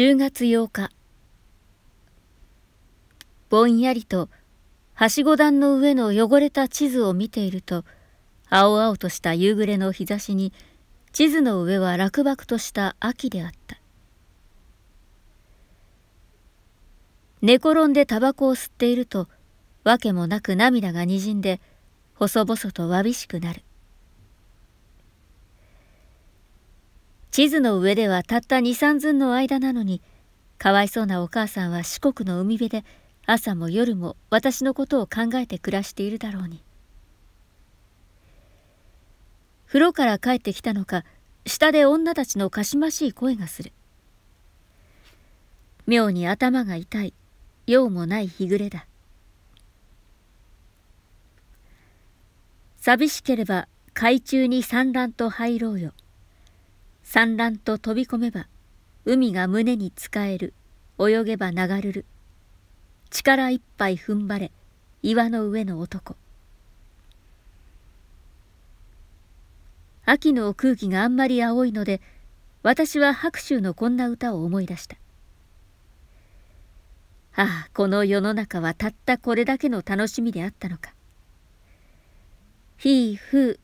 10月8日ぼんやりとはしご段の上の汚れた地図を見ていると青々とした夕暮れの日差しに地図の上は落漠とした秋であった寝転んでタバコを吸っているとわけもなく涙がにじんで細々とわびしくなる地図の上ではたった二三寸の間なのに、かわいそうなお母さんは四国の海辺で朝も夜も私のことを考えて暮らしているだろうに。風呂から帰ってきたのか、下で女たちのかしましい声がする。妙に頭が痛い、用もない日暮れだ。寂しければ海中に産卵と入ろうよ。産卵と飛び込めば海が胸に使える泳げば流るる力いっぱい踏ん張れ岩の上の男秋の空気があんまり青いので私は白秋のこんな歌を思い出したああこの世の中はたったこれだけの楽しみであったのかひいふう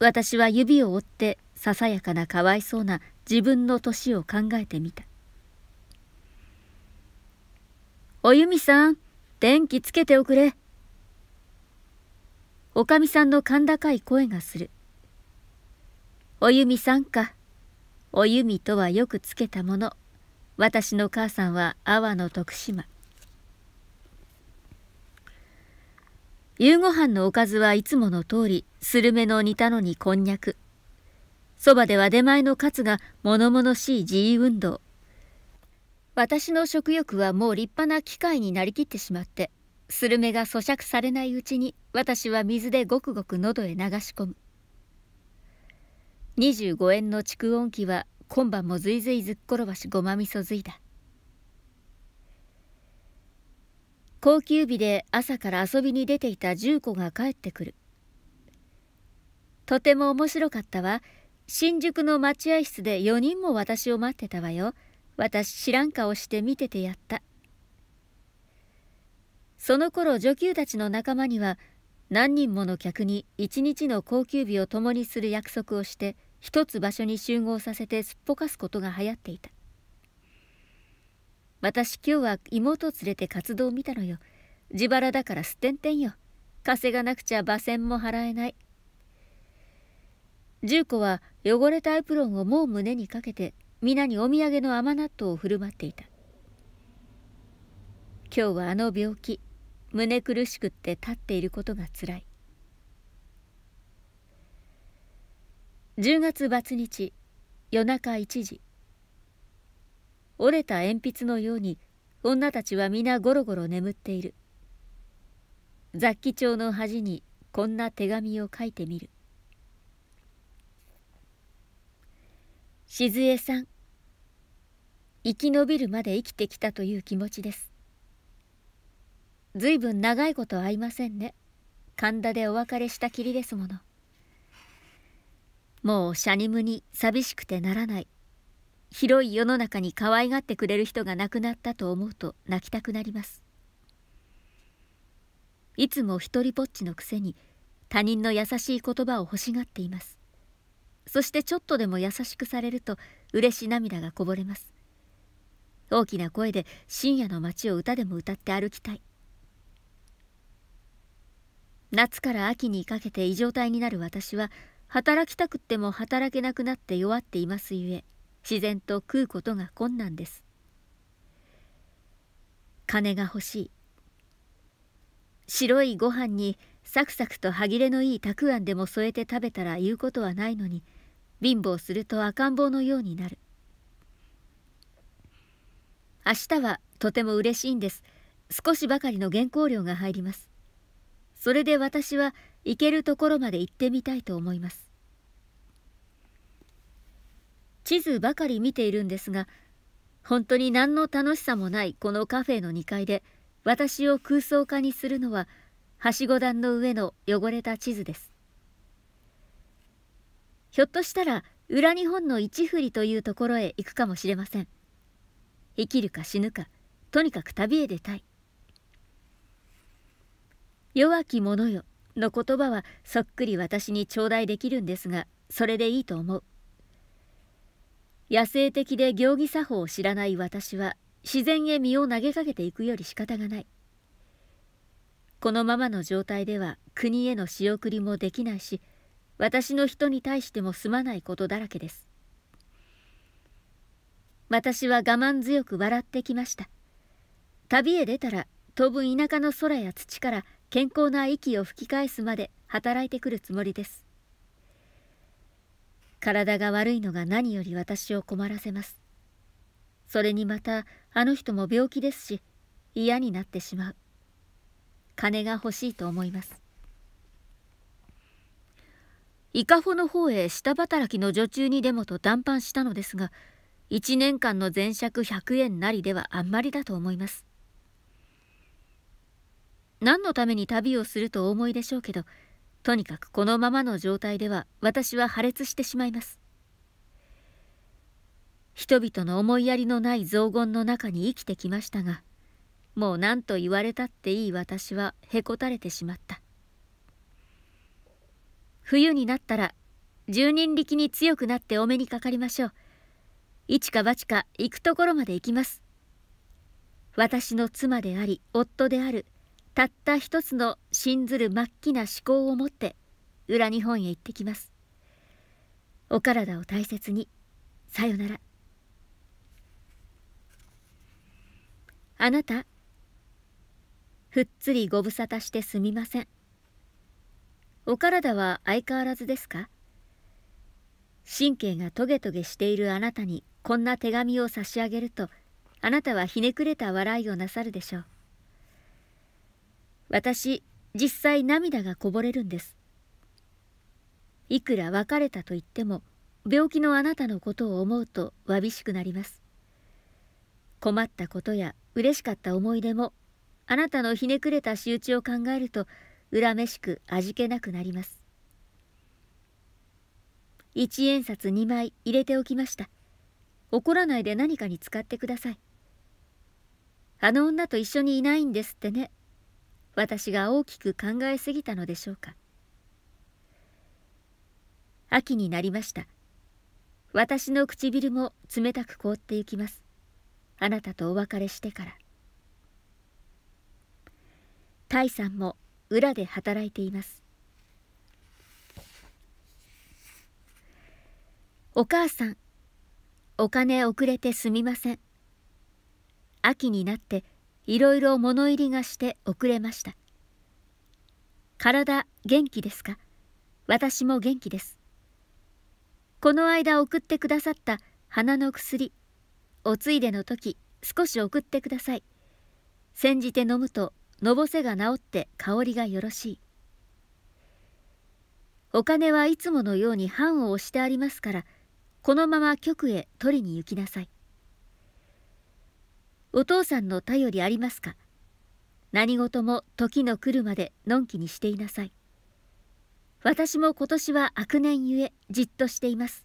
私は指を折ってささやかなかわいそうな自分の年を考えてみた「おゆみさん電気つけておくれ」おかみさんの甲高い声がする「おゆみさんかおゆみとはよくつけたもの私の母さんは阿波の徳島」夕ご飯のおかずはいつもの通りスルメの煮たのにこんにゃくそばでは出前のカツが物々しい自由運動。私の食欲はもう立派な機械になりきってしまって、スルメが咀嚼されないうちに私は水でごくごく喉へ流し込む。25円の蓄音機は今晩もずいずいずっころばしごまみそずいだ。高級日で朝から遊びに出ていた十子個が帰ってくる。とても面白かったわ。新宿の待合室で4人も私を待ってたわよ。私知らん顔して見ててやった。その頃女給たちの仲間には何人もの客に一日の高級日を共にする約束をして一つ場所に集合させてすっぽかすことが流行っていた。私今日は妹を連れて活動を見たのよ。自腹だからすってんてんよ。稼がなくちゃ馬船も払えない。10個は汚れたエプロンをもう胸にかけて皆にお土産の甘納豆を振る舞っていた今日はあの病気胸苦しくって立っていることがつらい10月末日夜中1時折れた鉛筆のように女たちは皆ゴロゴロ眠っている雑記帳の端にこんな手紙を書いてみる「静江さん生き延びるまで生きてきたという気持ちですずいぶん長いこと会いませんね神田でお別れしたきりですものもうシャニムに寂しくてならない広い世の中に可愛がってくれる人が亡くなったと思うと泣きたくなりますいつも一人ぼっちのくせに他人の優しい言葉を欲しがっていますそしてちょっとでも優しくされると嬉し涙がこぼれます大きな声で深夜の街を歌でも歌って歩きたい夏から秋にかけて異常体になる私は働きたくっても働けなくなって弱っていますゆえ自然と食うことが困難です金が欲しい白いご飯にサクサクと歯切れのいいたくあんでも添えて食べたら言うことはないのに貧乏すると赤ん坊のようになる明日はとても嬉しいんです少しばかりの原稿料が入りますそれで私は行けるところまで行ってみたいと思います地図ばかり見ているんですが本当に何の楽しさもないこのカフェの2階で私を空想家にするのははしご段の上の汚れた地図ですひょっとしたら裏日本の一振りというところへ行くかもしれません生きるか死ぬかとにかく旅へ出たい弱き者よの言葉はそっくり私に頂戴できるんですがそれでいいと思う野生的で行儀作法を知らない私は自然へ身を投げかけていくより仕方がないこのままの状態では国への仕送りもできないし私の人に対してもすまないことだらけです私は我慢強く笑ってきました旅へ出たら当分田舎の空や土から健康な息を吹き返すまで働いてくるつもりです体が悪いのが何より私を困らせますそれにまたあの人も病気ですし嫌になってしまう金が欲しいと思います伊香保の方へ下働きの女中にでもと談判したのですが1年間の前借100円なりではあんまりだと思います何のために旅をするとお思いでしょうけどとにかくこのままの状態では私は破裂してしまいます人々の思いやりのない雑言の中に生きてきましたがもう何と言われたっていい私はへこたれてしまった冬になったら十人力に強くなってお目にかかりましょう一か八か行くところまで行きます私の妻であり夫であるたった一つの信ずる末期な思考を持って裏日本へ行ってきますお体を大切にさよならあなたふっつりご無沙汰してすみません。お体は相変わらずですか神経がトゲトゲしているあなたにこんな手紙を差し上げるとあなたはひねくれた笑いをなさるでしょう私実際涙がこぼれるんですいくら別れたと言っても病気のあなたのことを思うとわびしくなります困ったことや嬉しかった思い出もあなたのひねくれた仕打ちを考えると恨めしく味気なくなります一円札2枚入れておきました怒らないで何かに使ってくださいあの女と一緒にいないんですってね私が大きく考えすぎたのでしょうか秋になりました私の唇も冷たく凍ってゆきますあなたとお別れしてからタイさんも裏で働いていますお母さんお金遅れてすみません秋になっていろいろ物入りがして遅れました体元気ですか私も元気ですこの間送ってくださった鼻の薬おついでの時少し送ってください煎じて飲むとのぼせが治って香りがよろしいお金はいつものように判を押してありますからこのまま局へ取りに行きなさいお父さんの頼りありますか何事も時の来るまでのんきにしていなさい私も今年は悪年ゆえじっとしています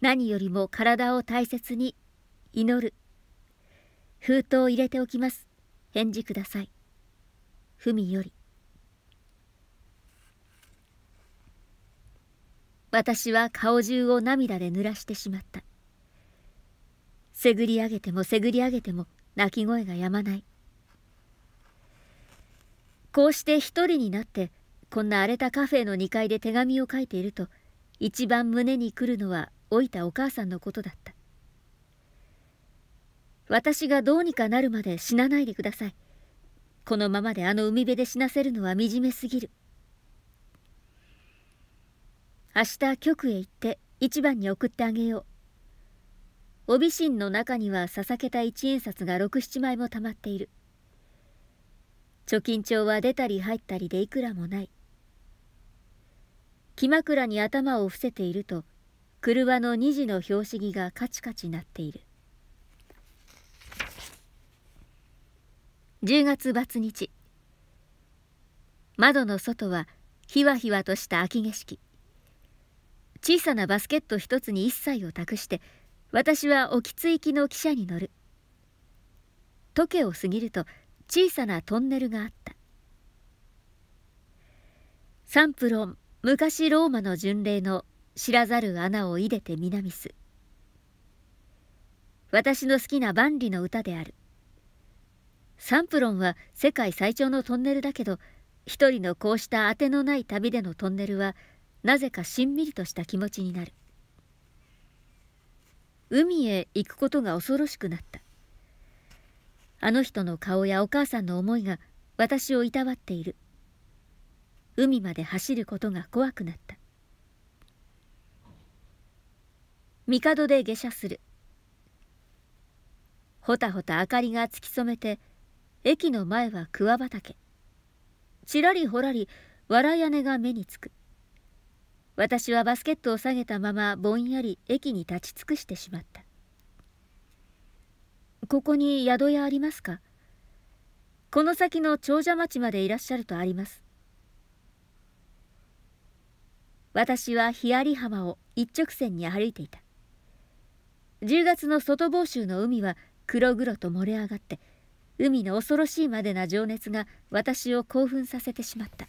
何よりも体を大切に祈る封筒を入れておきます返事ください文より私は顔中を涙で濡らしてしまったせぐり上げてもせぐり上げても泣き声がやまないこうして一人になってこんな荒れたカフェの2階で手紙を書いていると一番胸にくるのは老いたお母さんのことだった私がどうにかなるまで死なないでくださいこのままであの海辺で死なせるのは惨めすぎる明日局へ行って一番に送ってあげよう帯芯の中には捧げた一円札が六七枚もたまっている貯金帳は出たり入ったりでいくらもない木枕に頭を伏せていると車の二時の拍子木がカチカチ鳴っている10月末日窓の外はひわひわとした秋景色小さなバスケット一つに一切を託して私は沖津行きの汽車に乗る時計を過ぎると小さなトンネルがあったサンプロン昔ローマの巡礼の知らざる穴をいでて南す私の好きな万里の歌である「サンプロンは世界最長のトンネルだけど一人のこうした当てのない旅でのトンネルはなぜかしんみりとした気持ちになる海へ行くことが恐ろしくなったあの人の顔やお母さんの思いが私をいたわっている海まで走ることが怖くなった帝で下車するほたほた明かりが突き染めて駅の前は桑畑ちらりほらり笑い根が目につく私はバスケットを下げたままぼんやり駅に立ち尽くしてしまったここに宿屋ありますかこの先の長者町までいらっしゃるとあります私は日有浜を一直線に歩いていた10月の外房州の海は黒々と漏れ上がって海の恐ろしいまでな情熱が私を興奮させてしまった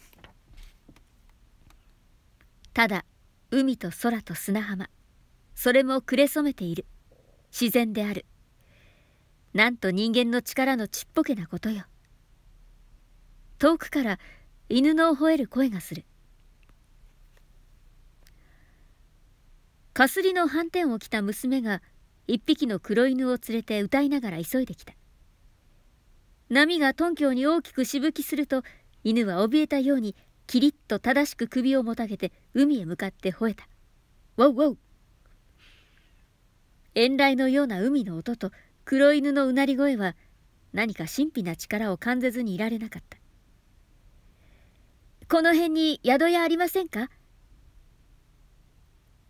ただ海と空と砂浜それも暮れ染めている自然であるなんと人間の力のちっぽけなことよ遠くから犬の吠える声がするかすりの斑点を着た娘が一匹の黒犬を連れて歌いながら急いできた波が頓橋に大きくしぶきすると犬は怯えたようにきりっと正しく首をもたげて海へ向かって吠えた「ウォウウウ」遠雷のような海の音と黒犬のうなり声は何か神秘な力を感じずにいられなかったこの辺に宿屋ありませんか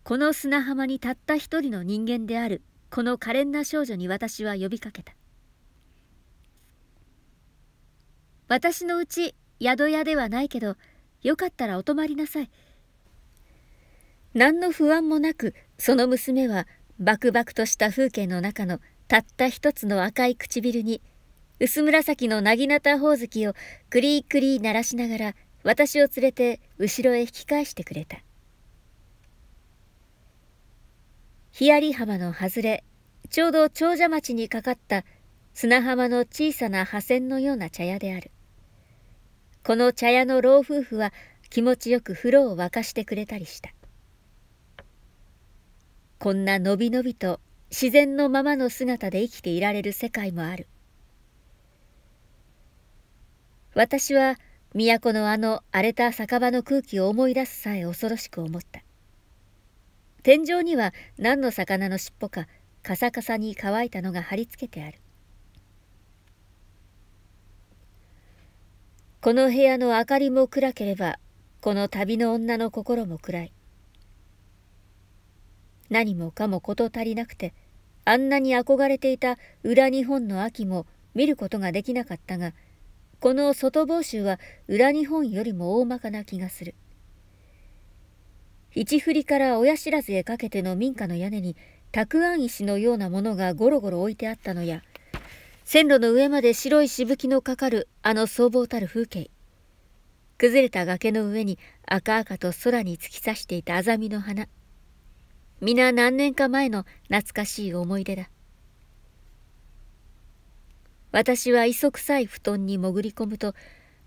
この砂浜にたった一人の人間であるこの可憐な少女に私は呼びかけた私のうち宿屋ではないけどよかったらお泊まりなさい何の不安もなくその娘はバクバクとした風景の中のたった一つの赤い唇に薄紫のなぎなたほおずきをくりくり鳴らしながら私を連れて後ろへ引き返してくれたヒアリ浜の外れちょうど長者町にかかった砂浜の小さな破線のような茶屋であるこの茶屋の老夫婦は気持ちよく風呂を沸かしてくれたりしたこんなのびのびと自然のままの姿で生きていられる世界もある私は都のあの荒れた酒場の空気を思い出すさえ恐ろしく思った天井には何の魚の尻尾かカサカサに乾いたのが貼り付けてあるこの部屋の明かりも暗ければ、この旅の女の心も暗い。何もかも事足りなくて、あんなに憧れていた裏日本の秋も見ることができなかったが、この外房州は裏日本よりも大まかな気がする。一振りから親知らずへかけての民家の屋根に、たくあん石のようなものがゴロゴロ置いてあったのや、線路の上まで白いしぶきのかかるあの僧帽たる風景崩れた崖の上に赤々と空に突き刺していたアザミの花皆何年か前の懐かしい思い出だ私は磯臭い布団に潜り込むと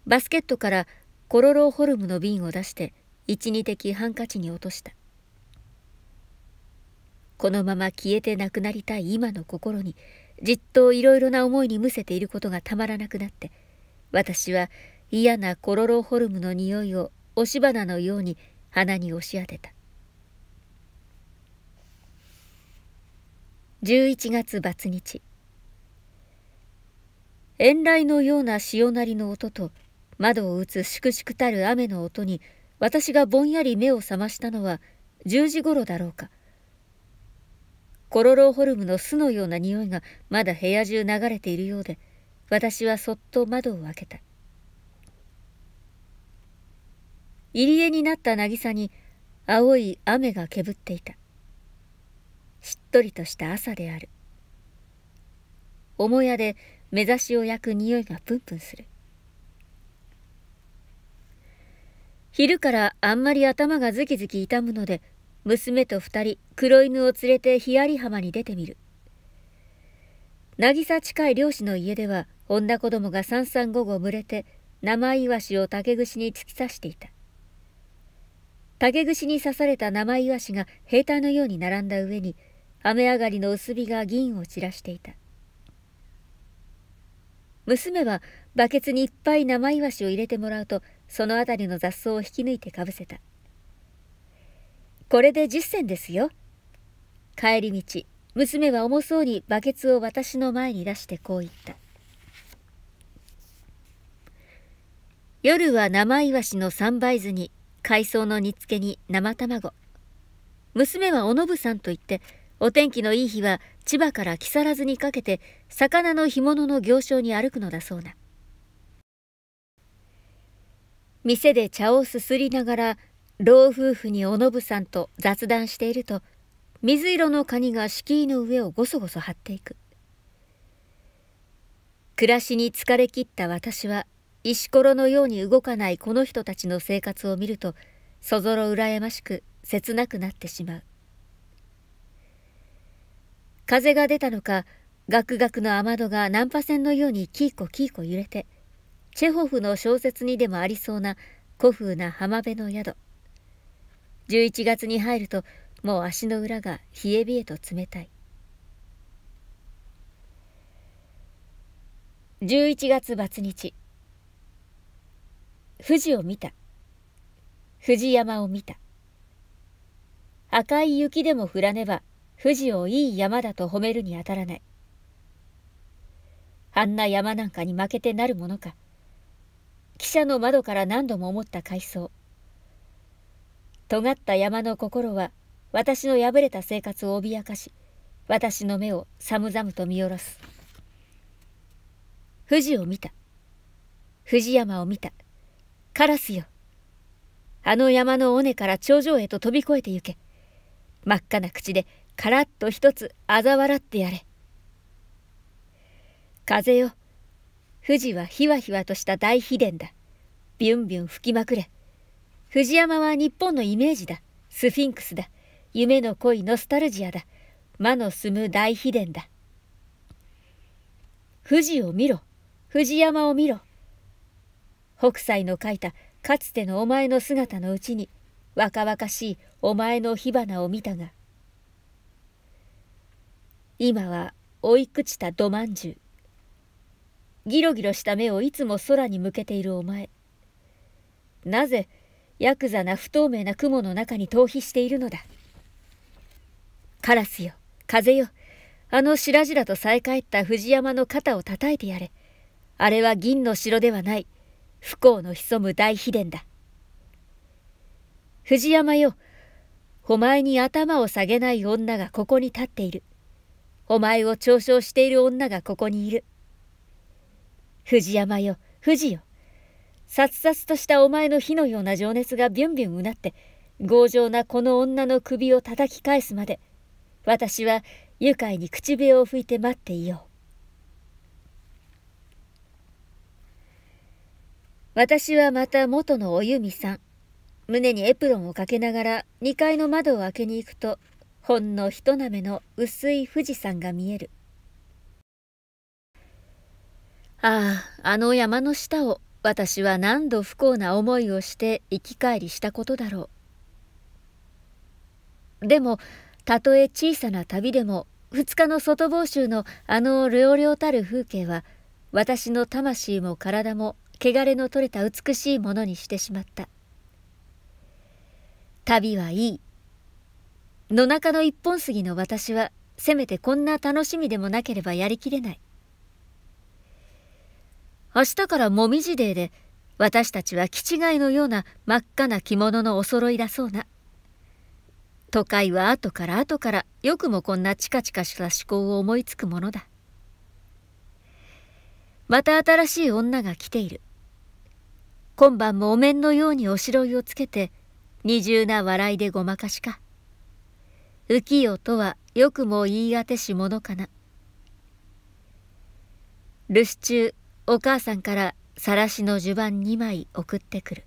バスケットからコロロホルムの瓶を出して12滴ハンカチに落としたこのまま消えてなくなりたい今の心にじっといろいろな思いにむせていることがたまらなくなって私は嫌なコロロホルムの匂いを押し花のように鼻に押し当てた11月罰日遠雷のような潮鳴りの音と窓を打つ粛々たる雨の音に私がぼんやり目を覚ましたのは10時ごろだろうか。コロロホルムの巣のような匂いがまだ部屋中流れているようで私はそっと窓を開けた入り江になった渚に青い雨がけぶっていたしっとりとした朝である母屋で目指しを焼く匂いがプンプンする昼からあんまり頭がズキズキ痛むので娘と二人黒犬を連れて日ヤ浜に出てみる渚近い漁師の家では女子供が三三五五群れて生イワシを竹串に突き刺していた竹串に刺された生イワシが兵隊のように並んだ上に雨上がりの薄日が銀を散らしていた娘はバケツにいっぱい生イワシを入れてもらうとその辺りの雑草を引き抜いてかぶせた「これで1銭ですよ。帰り道、娘は重そうにバケツを私の前に出してこう言った。夜は生イワシの三杯酢に、海藻の煮付けに生卵。娘はおのぶさんと言って、お天気のいい日は千葉から木更津にかけて魚の干物の行商に歩くのだそうな店で茶をすすりながら老夫婦にお信さんと雑談していると水色のカニが敷居の上をごそごそ張っていく暮らしに疲れ切った私は石ころのように動かないこの人たちの生活を見るとそぞろ羨ましく切なくなってしまう風が出たのかガクガクの雨戸が難破船のようにキーコキーコ揺れてチェホフの小説にでもありそうな古風な浜辺の宿11月に入るともう足の裏が冷え冷えと冷たい11月末日富士を見た富士山を見た赤い雪でも降らねば富士をいい山だと褒めるにあたらないあんな山なんかに負けてなるものか汽車の窓から何度も思った回想尖った山の心は私の破れた生活を脅かし私の目を寒々と見下ろす富士を見た富士山を見たカラスよあの山の尾根から頂上へと飛び越えて行け真っ赤な口でカラッと一つ嘲笑ってやれ風よ富士はひわひわとした大秘伝だビュンビュン吹きまくれ藤山は日本のイメージだ。スフィンクスだ。夢の恋ノスタルジアだ。魔の住む大秘伝だ。富士を見ろ。藤山を見ろ。北斎の書いたかつてのお前の姿のうちに若々しいお前の火花を見たが今は追い朽ちた土まんじゅうギロギロした目をいつも空に向けているお前なぜヤクザな不透明な雲の中に逃避しているのだ。カラスよ、風よ、あの白々と再帰った藤山の肩を叩いてやれ。あれは銀の城ではない、不幸の潜む大秘伝だ。藤山よ、お前に頭を下げない女がここに立っている。お前を嘲笑している女がここにいる。藤山よ、藤よ。殺殺としたお前の火のような情熱がビュンビュンうなって強情なこの女の首を叩き返すまで私は愉快に口笛を吹いて待っていよう私はまた元のおゆみさん胸にエプロンをかけながら2階の窓を開けに行くとほんのひとなめの薄い富士山が見えるあああの山の下を私は何度不幸な思いをして生き返りしたことだろう。でも、たとえ小さな旅でも、2日の外房州のあの両々たる風景は、私の魂も体も汚れの取れた美しいものにしてしまった。旅はいい。野中の一本杉の私は、せめてこんな楽しみでもなければやりきれない。明日からもみじデーで、私たちは気違いのような真っ赤な着物のお揃いだそうな。都会は後から後からよくもこんなチカチカした思考を思いつくものだ。また新しい女が来ている。今晩もお面のようにおしろいをつけて、二重な笑いでごまかしか。浮世とはよくも言い当てし者かな。留守中、お母さんからさらしの襦袢2枚送ってくる